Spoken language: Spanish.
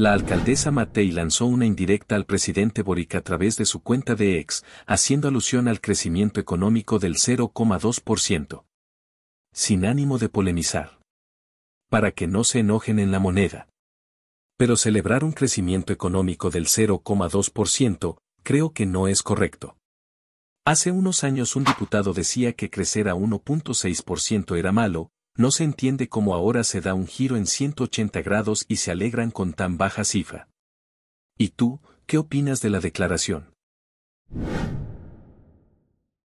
La alcaldesa Matei lanzó una indirecta al presidente Boric a través de su cuenta de ex, haciendo alusión al crecimiento económico del 0,2%. Sin ánimo de polemizar. Para que no se enojen en la moneda. Pero celebrar un crecimiento económico del 0,2% creo que no es correcto. Hace unos años un diputado decía que crecer a 1.6% era malo, no se entiende cómo ahora se da un giro en 180 grados y se alegran con tan baja cifra. ¿Y tú, qué opinas de la declaración?